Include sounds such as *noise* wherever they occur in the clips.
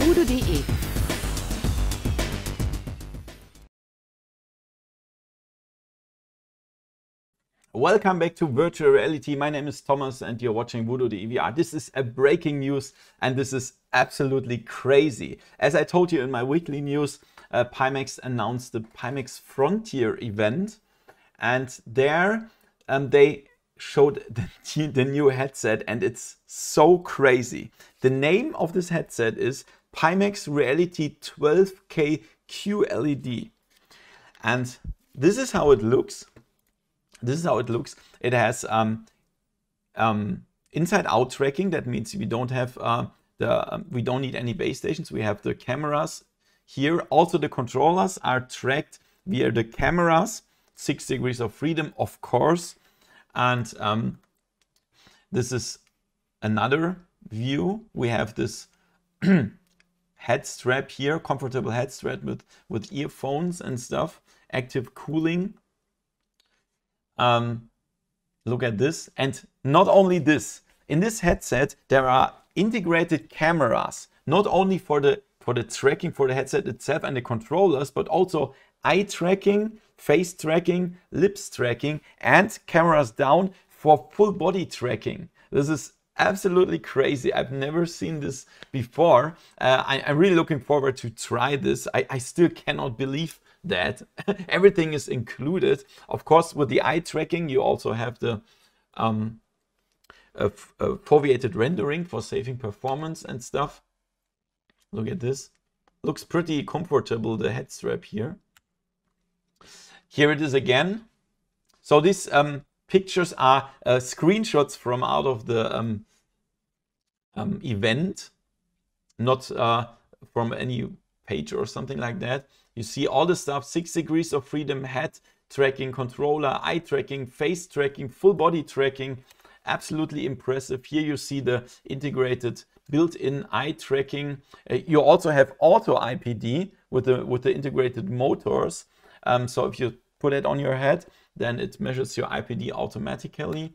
voodoo.de. Welcome back to Virtual Reality. My name is Thomas and you're watching Voodoo the EVR. This is a breaking news and this is absolutely crazy. As I told you in my weekly news, uh, Pimax announced the Pimax Frontier event and there um, they showed *laughs* the, the new headset and it's so crazy. The name of this headset is Pimax Reality 12K QLED. And this is how it looks. This is how it looks. It has um, um, inside-out tracking. That means we don't have uh, the um, we don't need any base stations. We have the cameras here. Also, the controllers are tracked via the cameras. Six degrees of freedom, of course. And um, this is another view. We have this *clears throat* head strap here, comfortable head strap with, with earphones and stuff, active cooling. Um, look at this. And not only this, in this headset, there are integrated cameras, not only for the, for the tracking for the headset itself and the controllers, but also eye tracking, face tracking, lips tracking, and cameras down for full body tracking. This is absolutely crazy. I've never seen this before. Uh, I, am really looking forward to try this. I, I still cannot believe that. *laughs* Everything is included. Of course, with the eye tracking, you also have the um, foveated rendering for saving performance and stuff. Look at this. Looks pretty comfortable, the head strap here. Here it is again. So these um, pictures are uh, screenshots from out of the um, um, event, not uh, from any page or something like that. You see all the stuff, six degrees of freedom, head tracking, controller, eye tracking, face tracking, full body tracking. Absolutely impressive. Here you see the integrated built-in eye tracking. Uh, you also have auto IPD with the, with the integrated motors. Um, so if you put it on your head, then it measures your IPD automatically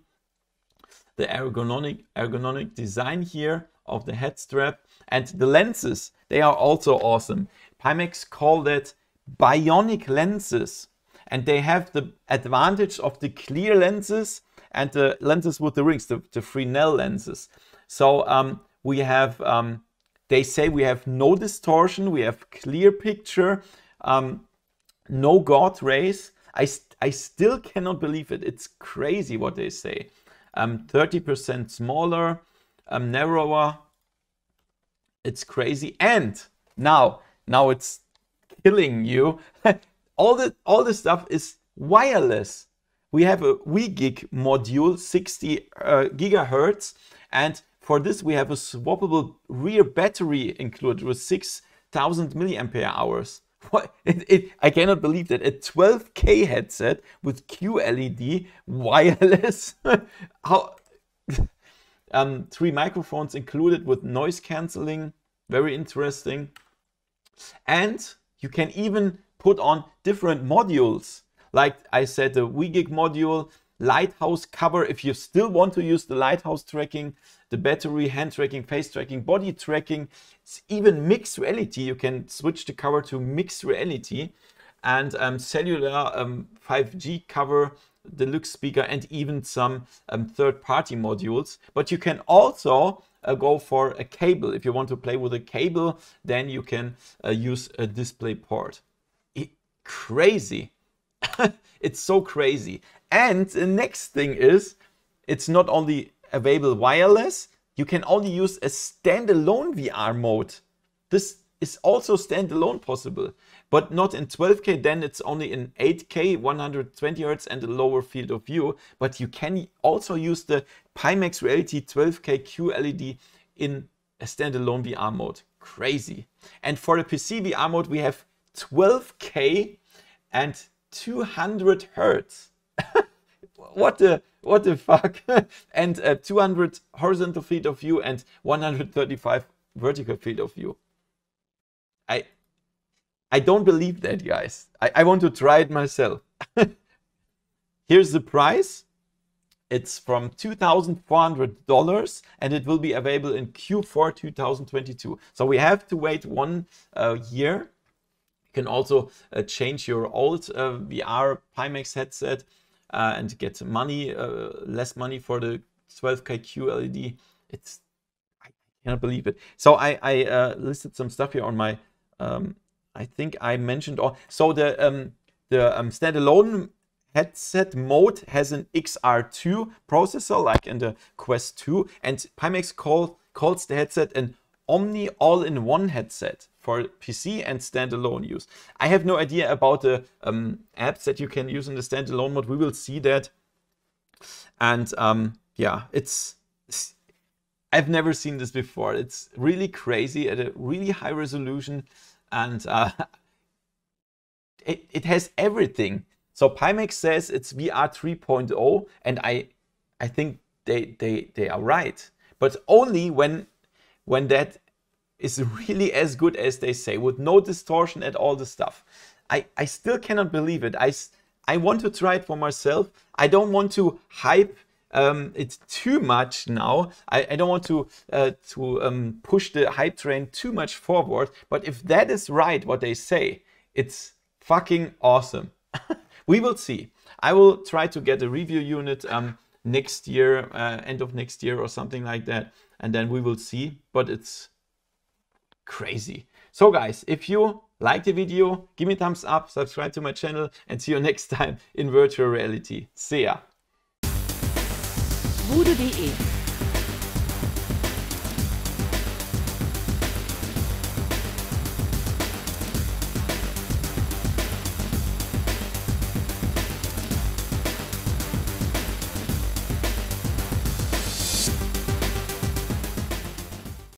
the ergonomic, ergonomic design here of the head strap. And the lenses, they are also awesome. Pimax called it bionic lenses. And they have the advantage of the clear lenses and the lenses with the rings, the, the Fresnel lenses. So um, we have, um, they say we have no distortion, we have clear picture, um, no God rays. I, st I still cannot believe it. It's crazy what they say. 30% um, smaller, um, narrower. It's crazy. And now, now it's killing you. *laughs* all the all the stuff is wireless. We have a WeGig module, 60 uh, gigahertz, and for this we have a swappable rear battery included with 6,000 milliampere hours. What, *laughs* it, it, I cannot believe that a 12K headset with QLED wireless. *laughs* how, *laughs* um, three microphones included with noise cancelling. Very interesting. And you can even put on different modules. Like I said, the WeGig module lighthouse cover if you still want to use the lighthouse tracking, the battery, hand tracking, face tracking, body tracking. It's even mixed reality. You can switch the cover to mixed reality and um, cellular um, 5G cover, deluxe speaker, and even some um, third party modules. But you can also uh, go for a cable. If you want to play with a cable, then you can uh, use a display port. It, crazy. *laughs* it's so crazy. And the next thing is, it's not only available wireless, you can only use a standalone VR mode. This is also standalone possible, but not in 12K, then it's only in 8K, 120 Hz and a lower field of view, but you can also use the Pimax Reality 12K QLED in a standalone VR mode. Crazy. And for the PC VR mode, we have 12K and 200 Hz. *laughs* what the what the fuck? *laughs* and uh, 200 horizontal field of view and 135 vertical field of view. I I don't believe that, guys. I, I want to try it myself. *laughs* Here's the price. It's from $2,400 and it will be available in Q4 2022. So we have to wait one uh, year. You can also uh, change your old uh, VR Pimax headset uh, and get money, uh, less money for the 12K QLED. It's, I cannot believe it. So I, I uh, listed some stuff here on my, um, I think I mentioned all. So the, um, the um, standalone headset mode has an XR2 processor like in the Quest 2 and Pimax call, calls the headset an Omni all-in-one headset for PC and standalone use. I have no idea about the um, apps that you can use in the standalone mode. We will see that. And um, yeah, it's, it's, I've never seen this before. It's really crazy at a really high resolution, and uh, *laughs* it it has everything. So Pimax says it's VR 3.0, and I I think they they they are right, but only when when that is really as good as they say with no distortion at all the stuff. I, I still cannot believe it. I, I want to try it for myself. I don't want to hype um, it's too much now. I, I don't want to uh, to um, push the hype train too much forward. But if that is right, what they say, it's fucking awesome. *laughs* we will see. I will try to get a review unit um, next year, uh, end of next year or something like that and then we will see, but it's crazy. So guys, if you like the video, give me thumbs up, subscribe to my channel, and see you *laughs* next time in virtual reality. See ya! Bude.de